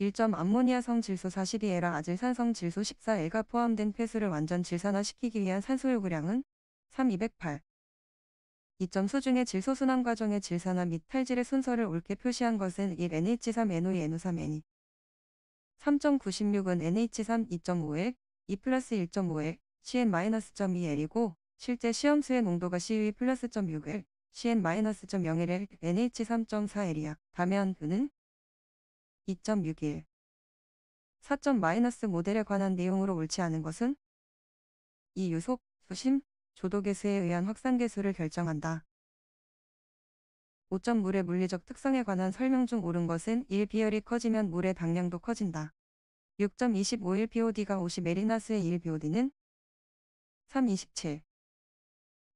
1점 암모니아성 질소 4 2에라 아질산성 질소 1 4 l 가 포함된 폐수를 완전 질산화시키기 위한 산소 요구량은 3208. 2점 수중의 질소 순환 과정의 질산화 및 탈질의 순서를 옳게 표시한 것은 1 NH3 NO2 NO3 N2. 3.96은 NH3 2.5L, e 1.5L, CN-2L이고 실제 시험수의 농도가 CU 플6 l CN-0.0L, NH3.4L이야. 다면 그는 2.61 4.-모델에 관한 내용으로 옳지 않은 것은 이요속 수심, 조도계수에 의한 확산계수를 결정한다. 5 물의 물리적 특성에 관한 설명 중 옳은 것은 1. 비열이 커지면 물의 방량도 커진다. 6.25일 p o d 가50 메리나스의 1 BOD는 3.27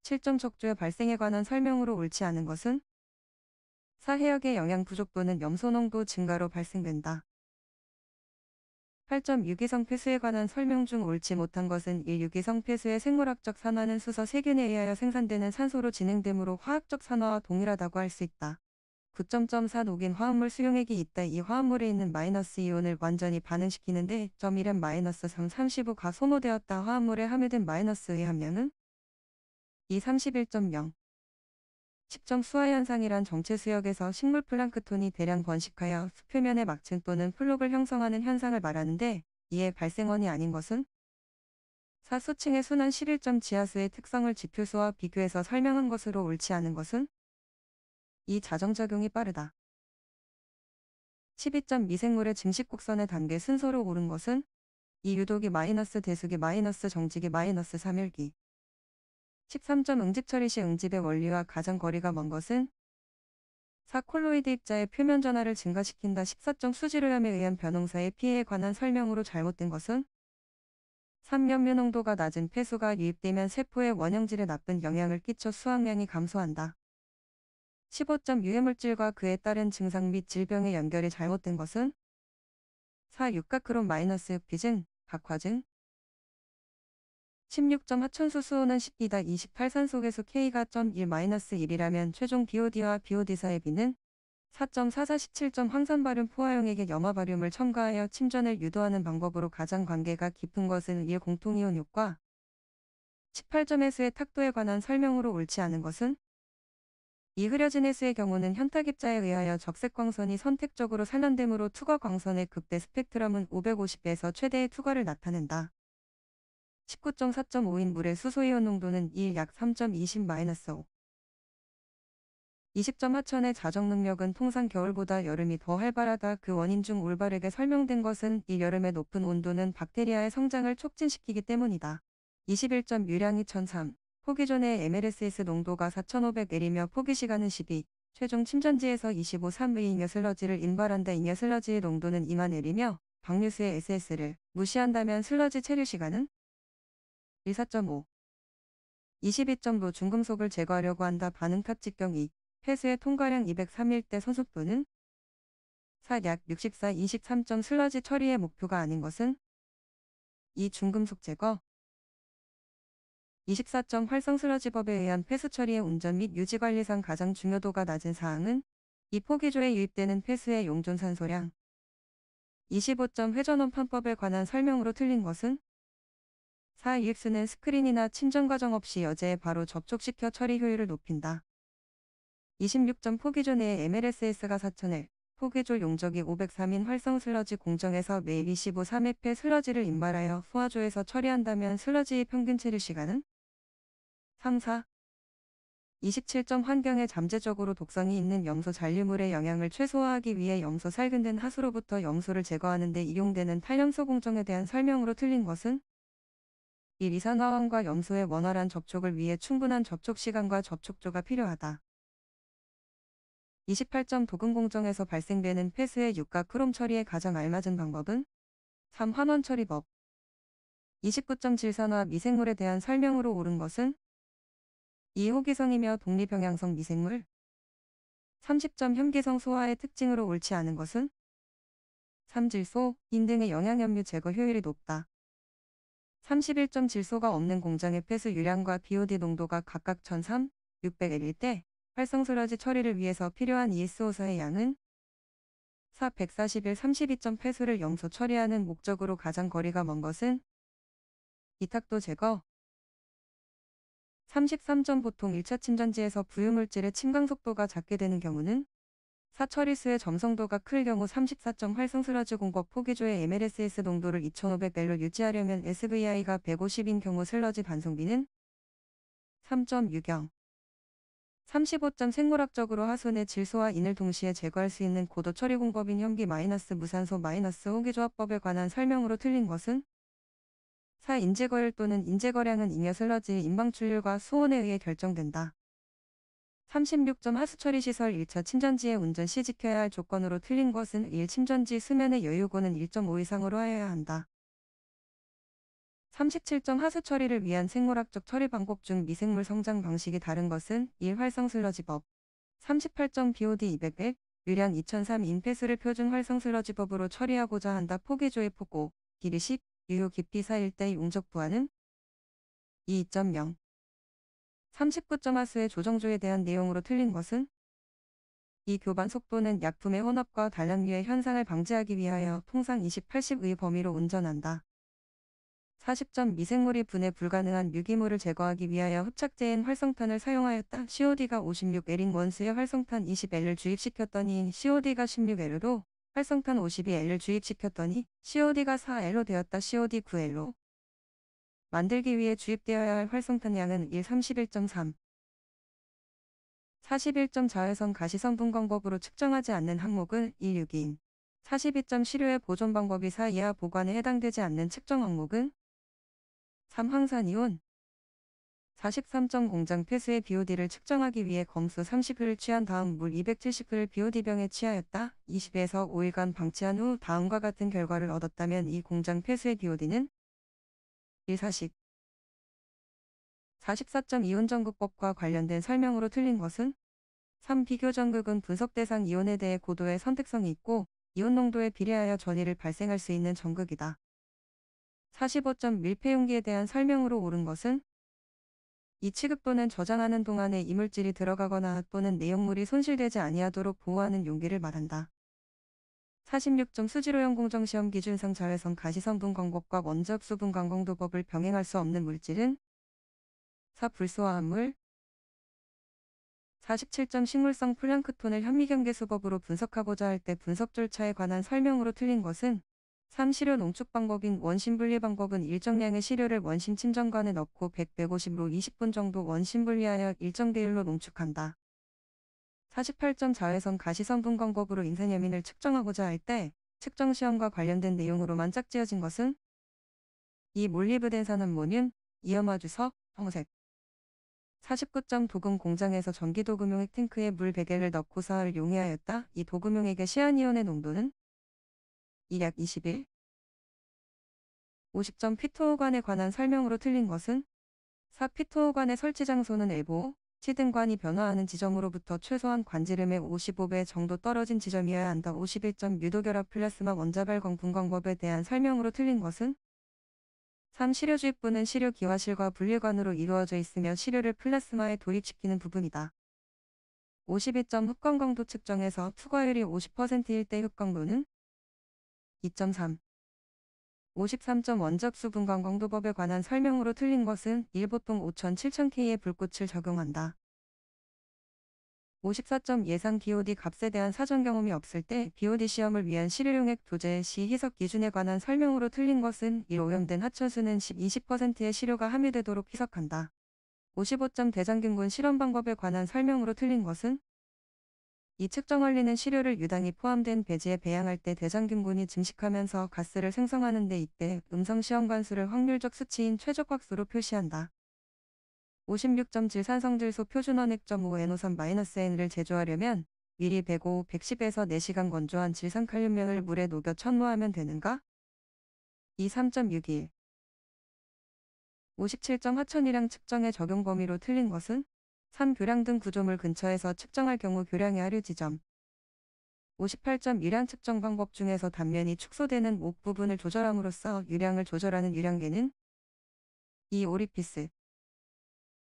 7점 척조의 발생에 관한 설명으로 옳지 않은 것은 사해역의 영양 부족 또는 염소농도 증가로 발생된다. 8 6기성 폐수에 관한 설명 중 옳지 못한 것은 1. 유기성 폐수의 생물학적 산화는 수소 세균에 의하여 생산되는 산소로 진행되므로 화학적 산화와 동일하다고 할 수 있다. 9.4 녹인 화합물 수용액이 있다. 이 화합물에 있는 마이너스 이온을 완전히 반응시키는데 1은 마이너스 335가 소모되었다. 화합물에 함유된 마이너스의 함량은 231.0 식정 수화 현상이란 정체 수역에서 식물 플랑크톤이 대량 번식하여 수표면에 막층 또는 플록을 형성하는 현상을 말하는데 이에 발생원이 아닌 것은 사수층의 순환 11점 지하수의 특성을 지표수와 비교해서 설명한 것으로 옳지 않은 것은 이 자정작용이 빠르다. 12점 미생물의 증식 곡선의 단계 순서로 오른 것은 이 유독이 마이너스 대수기 마이너스 정지기 마이너스 3일기 13점 응집 처리 시 응집의 원리와 가장 거리가 먼 것은 4. 콜로이드 입자의 표면 전화를 증가시킨다 14점 수질오염에 의한 변홍사의 피해에 관한 설명으로 잘못된 것은 3염류 농도가 낮은 폐수가 유입되면 세포의 원형질에 나쁜 영향을 끼쳐 수확량이 감소한다. 15점 유해물질과 그에 따른 증상 및 질병의 연결이 잘못된 것은 4. 육각크론 마이너스 비증, 박화증 16점 하천수 수호는 10이다 28산 속에서 K가 .1-1이라면 최종 BOD와 BOD사의 비는4.44 1 7 황산 발음 포화형에게 염화 발음을 첨가하여 침전을 유도하는 방법으로 가장 관계가 깊은 것은 1 공통이온 효과 18점 해수의 탁도에 관한 설명으로 옳지 않은 것은 이 흐려진 해수의 경우는 현타객자에 의하여 적색광선이 선택적으로 산란되므로 투과광선의 극대 스펙트럼은 550에서 최대의 투과를 나타낸다. 19.4.5인 물의 수소이온 농도는 1약 3.20-5. 2 0 4천의 자정 능력은 통상 겨울보다 여름이 더 활발하다 그 원인 중 올바르게 설명된 것은 이 여름의 높은 온도는 박테리아의 성장을 촉진시키기 때문이다. 2 1 1 유량 2003 포기 전에 MLSS 농도가 4,500L이며 포기 시간은 12, 최종 침전지에서 25, 3의 잉여 슬러지를 인발한다 잉여 슬러지의 농도는 2만 L이며 박류수의 SS를 무시한다면 슬러지 체류 시간은 24.5 22.9 중금속을 제거하려고 한다 반응 탑직경 이 폐수의 통과량 203일 대선속도는 4약 64 23점 슬러지 처리의 목표가 아닌 것은 이 중금속 제거 24점 활성 슬러지법에 의한 폐수 처리의 운전 및 유지 관리상 가장 중요도가 낮은 사항은 이 포기조에 유입되는 폐수의 용존 산소량 25점 회전원 판법에 관한 설명으로 틀린 것은 4EX는 스크린이나 친정 과정 없이 여제에 바로 접촉시켜 처리 효율을 높인다. 26.4기조 내 MLSS가 4,000을, 4기조 용적이 503인 활성 슬러지 공정에서 매일 25, 3회패 슬러지를 인발하여 소화조에서 처리한다면 슬러지의 평균 체류 시간은? 3, 4. 27점 환경에 잠재적으로 독성이 있는 염소 잔류물의 영향을 최소화하기 위해 염소 살균된 하수로부터 염소를 제거하는 데 이용되는 탈염소 공정에 대한 설명으로 틀린 것은 이 리산화황과 염소의 원활한 접촉을 위해 충분한 접촉 시간과 접촉조가 필요하다. 28점 도금 공정에서 발생되는 폐수의 육가 크롬 처리에 가장 알맞은 방법은 3. 환원 처리법 29점 질산화 미생물에 대한 설명으로 옳은 것은 2. 호기성이며 독립형양성 미생물 30점 현기성 소화의 특징으로 옳지 않은 것은 3. 질소, 인 등의 영양염류 제거 효율이 높다. 31점 질소가 없는 공장의 폐수 유량과 BOD 농도가 각각 1003, 600L일 때 활성소라지 처리를 위해서 필요한 e s o 사의 양은 4 141 32점 폐수를 영소 처리하는 목적으로 가장 거리가 먼 것은 이탁도 제거 33점 보통 1차 침전지에서 부유물질의 침강 속도가 작게 되는 경우는 사처리수의 점성도가 클 경우 3 4 8성슬러지 공법 포기조의 MLSS 농도를 2500벨로 유지하려면 SVI가 150인 경우 슬러지 반송비는 3.6경 35점 생물학적으로 하수의 질소와 인을 동시에 제거할 수 있는 고도 처리 공법인 현기 마이너스 무산소 마이너스 호기조합법에 관한 설명으로 틀린 것은 4. 인제거율 또는 인제거량은 잉여 슬러지의 인방출률과 수온에 의해 결정된다. 36점 하수처리 시설 1차 침전지에 운전 시 지켜야 할 조건으로 틀린 것은 1. 침전지 수면의 여유고는 1.5 이상으로 하여야 한다. 37점 하수 처리를 위한 생물학적 처리 방법 중 미생물 성장 방식이 다른 것은 1. 활성 슬러지법 38점 BOD 200백 유량 2003 인폐수를 표준 활성 슬러지법으로 처리하고자 한다 포기조의 포고 길이 10 유효 깊이 4 1대 용적 부하는 2.0 39.하수의 조정조에 대한 내용으로 틀린 것은 이 교반 속도는 약품의 혼합과 단량류의 현상을 방지하기 위하여 통상 20-80의 범위로 운전한다. 40점 미생물이 분해 불가능한 유기물을 제거하기 위하여 흡착제인 활성탄을 사용하였다. COD가 56L인 원수의 활성탄 20L을 주입시켰더니 COD가 16L로 활성탄 52L을 주입시켰더니 COD가 4L로 되었다. COD 9L로 만들기 위해 주입되어야 할활성탄양은1 31.3 4 1 4외선 가시성분 광법으로 측정하지 않는 항목은 1 6인 42.7료의 보존 방법이 4 이하 보관에 해당되지 않는 측정 항목은 3 황산이온 43.0장 폐수의 BOD를 측정하기 위해 검수 3 0회 취한 다음 물 270회를 BOD병에 취하였다. 20에서 5일간 방치한 후 다음과 같은 결과를 얻었다면 이 공장 폐수의 BOD는 제40 44점 이혼전극법과 관련된 설명으로 틀린 것은 3. 비교전극은 분석 대상 이온에 대해 고도의 선택성이 있고 이온 농도에 비례하여 전이를 발생할 수 있는 전극이다. 4 5 1폐용기에 대한 설명으로 옳은 것은 이취급또는 저장하는 동안에 이물질이 들어가거나 또는 내용물이 손실되지 아니하도록 보호하는 용기를 말한다. 46종 수지로형 공정시험 기준상 자외선 가시성분 광고과 원적 수분 광공도법을 병행할 수 없는 물질은 4. 불소화합물 47점 식물성 플랑크톤을 현미경계수법으로 분석하고자 할 때 분석 절차에 관한 설명으로 틀린 것은 3. 시료 농축 방법인 원심 분리 방법은 일정량의 시료를 원심 침전관에 넣고 100, 150으로 20분 정도 원심 분리하여 일정 비율로 농축한다. 48.4회선 가시성분 광곡으로 인산염인을 측정하고자 할 때 측정 시험과 관련된 내용으로만 짝지어진 것은 이 몰리브덴산암모늄, 이어마주석 황색 49.도금 공장에서 전기도금용 핵탱크에 물 100개를 넣고 사흘 용해하였다. 이 도금용액의 시아니온의 농도는 이약 21 50점 피토호관에 관한 설명으로 틀린 것은 4피토호관의 설치 장소는 엘보 치등관이 변화하는 지점으로부터 최소한 관지름의 55배 정도 떨어진 지점이어야 한다. 51점 유도결합 플라스마 원자발광 분광법에 대한 설명으로 틀린 것은 3. 시료주입부는 시료기화실과 분리관으로 이루어져 있으며 시료를 플라스마에 돌입시키는 부분이다. 52점 흡광광도 측정에서 투과율이 50%일 때 흡광도는 2.3 53점 원적수 분광광도법에 관한 설명으로 틀린 것은 일보통 5 7,000K의 불꽃을 적용한다. 54점 예상 BOD 값에 대한 사전 경험이 없을 때 BOD 시험을 위한 실용액 도제 시 희석 기준에 관한 설명으로 틀린 것은 이 오염된 하천수는 1 20%의 시료가 함유되도록 희석한다. 55점 대장균군 실험 방법에 관한 설명으로 틀린 것은 이 측정 원리는 시료를 유당이 포함된 배지에 배양할 때 대장균군이 증식하면서 가스를 생성하는데 이때 음성시험관수를 확률적 수치인 최적확수로 표시한다. 56.7 산성질소 표준원액.5 점 n 마이너스 n 을 제조하려면 미리 105, 110에서 4시간 건조한 질산칼륨면을 물에 녹여 천모하면 되는가? 2.3.61 57. 하천이량 측정의 적용 범위로 틀린 것은? 산 교량 등 구조물 근처에서 측정할 경우 교량의 하류 지점 5 8 1량 측정 방법 중에서 단면이 축소되는 목 부분을 조절함으로써 유량을 조절하는 유량계는 이 오리피스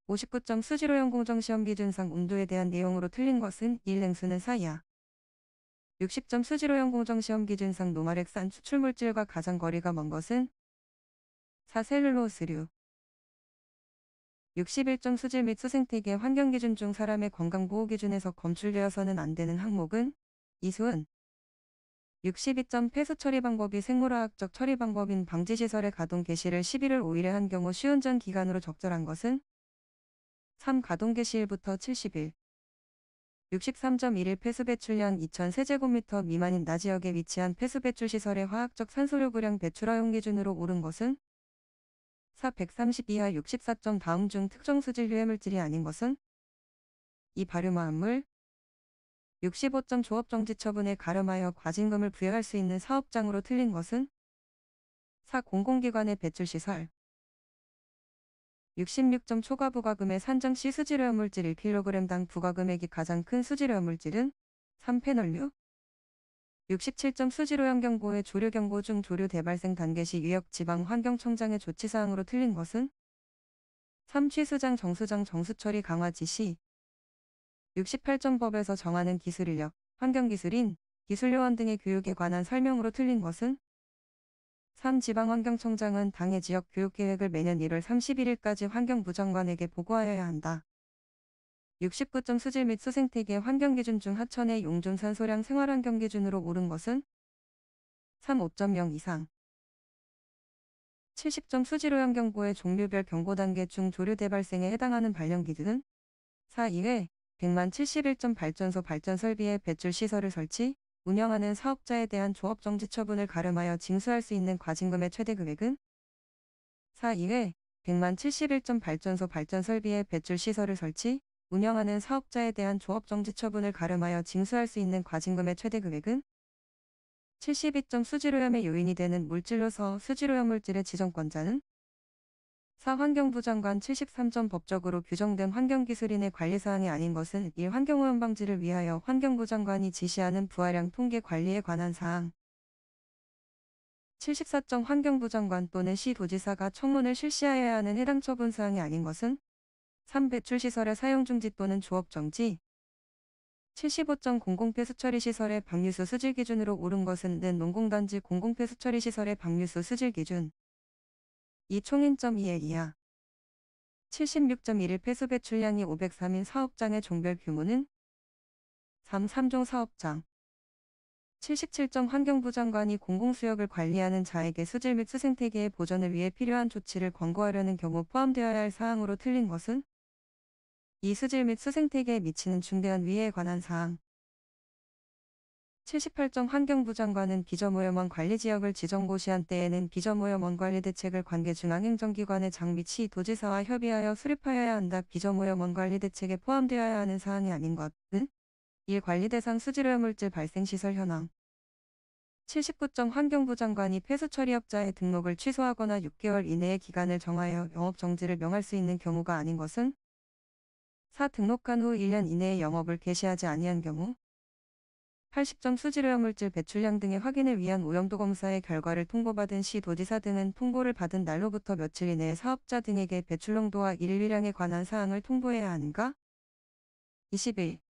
5 9 수지로형 공정시험 기준상 온도에 대한 내용으로 틀린 것은 1냉수는 4야6 0 수지로형 공정시험 기준상 노말액산 추출물질과 가장 거리가 먼 것은 4셀룰로스류 61종 수질 및 수생태계 환경기준 중 사람의 건강보호기준에서 검출되어서는 안 되는 항목은 이수은 62점 폐수 처리 방법이 생물화학적 처리 방법인 방지시설의 가동 개시를 11월 5일에 한 경우 시운전 기간으로 적절한 것은 3. 가동 개시일부터 70일 63.11 폐수 배출량 2000세제곱미터 미만인 나지역에 위치한 폐수 배출 시설의 화학적 산소요구량 배출 허용 기준으로 오른 것은 4 1 3 2이 64점 다음 중 특정 수질 유해물질이 아닌 것은 이 발효마음물 6 5 조업정지 처분에 가름하여 과징금을 부여할 수 있는 사업장으로 틀린 것은 4. 공공기관의 배출시설 6 6 초과 부과금의 산정 시 수질오염물질 1kg당 부과금액이 가장 큰 수질오염물질은 3페널류 67점 수지로형 경보의 조류 경보 중 조류 대발생 단계 시 유역 지방 환경청장의 조치사항으로 틀린 것은 3. 취수장 정수장 정수처리 강화 지시 68점 법에서 정하는 기술인력, 환경기술인, 기술요원 등의 교육에 관한 설명으로 틀린 것은 3. 지방환경청장은 당의 지역 교육계획을 매년 1월 31일까지 환경부 장관에게 보고하여야 한다. 69점 수질 및 수생태계 환경기준 중 하천의 용존산 소량 생활환경기준으로 오른 것은 35.0 이상 70점 수질오염 경보의 종류별 경고 단계 중 조류 대발생에 해당하는 발령 기준은 4 2회 100만 71점 발전소 발전 설비에 배출 시설을 설치, 운영하는 사업자에 대한 조업정지 처분을 가름하여 징수할 수 있는 과징금의 최대 금액은 4 2회 100만 71점 발전소 발전 설비에 배출 시설을 설치, 운영하는 사업자에 대한 조업정지 처분을 가름하여 징수할 수 있는 과징금의 최대 금액은 72점 수지로염의 요인이 되는 물질로서 수지로염 물질의 지정권자는 사 환경부 장관 73점 법적으로 규정된 환경기술인의 관리사항이 아닌 것은 1. 환경오염 방지를 위하여 환경부 장관이 지시하는 부하량 통계 관리에 관한 사항 74점 환경부 장관 또는 시도지사가 청문을 실시하여야 하는 해당 처분 사항이 아닌 것은 3. 배출시설의 사용중지 또는 조업정지 75.00폐수 처리시설의 방류수 수질 기준으로 오른 것은 는 농공단지 공공폐수 처리시설의 방류수 수질 기준 2총인2에 이하 76.11 폐수 배출량이 503인 사업장의 종별 규모는 3. 3종 사업장 77점 환경부 장관이 공공수역을 관리하는 자에게 수질 및 수생태계의 보전을 위해 필요한 조치를 권고하려는 경우 포함되어야 할 사항으로 틀린 것은 이수질 및 수생태계에 미치는 중대한 위해에 관한 사항 78점 환경부 장관은 비저무염원 관리지역을 지정고시한 때에는 비저무염원 관리 대책을 관계중앙행정기관의 장비치 도지사와 협의하여 수립하여야 한다. 비저무염원 관리 대책에 포함되어야 하는 사항이 아닌 것은 1. 관리 대상 수질오염물질 발생시설 현황 79점 환경부 장관이 폐수처리업자의 등록을 취소하거나 6개월 이내의 기간을 정하여 영업정지를 명할 수 있는 경우가 아닌 것은 사 등록한 후 1년 이내에 영업을 개시하지 아니한 경우 80점 수질오염물질 배출량 등의 확인을 위한 오염도 검사의 결과를 통보받은 시 도지사 등은 통보를 받은 날로부터 며칠 이내에 사업자 등에게 배출 농도와 일일량에 관한 사항을 통보해야 하는가? 21.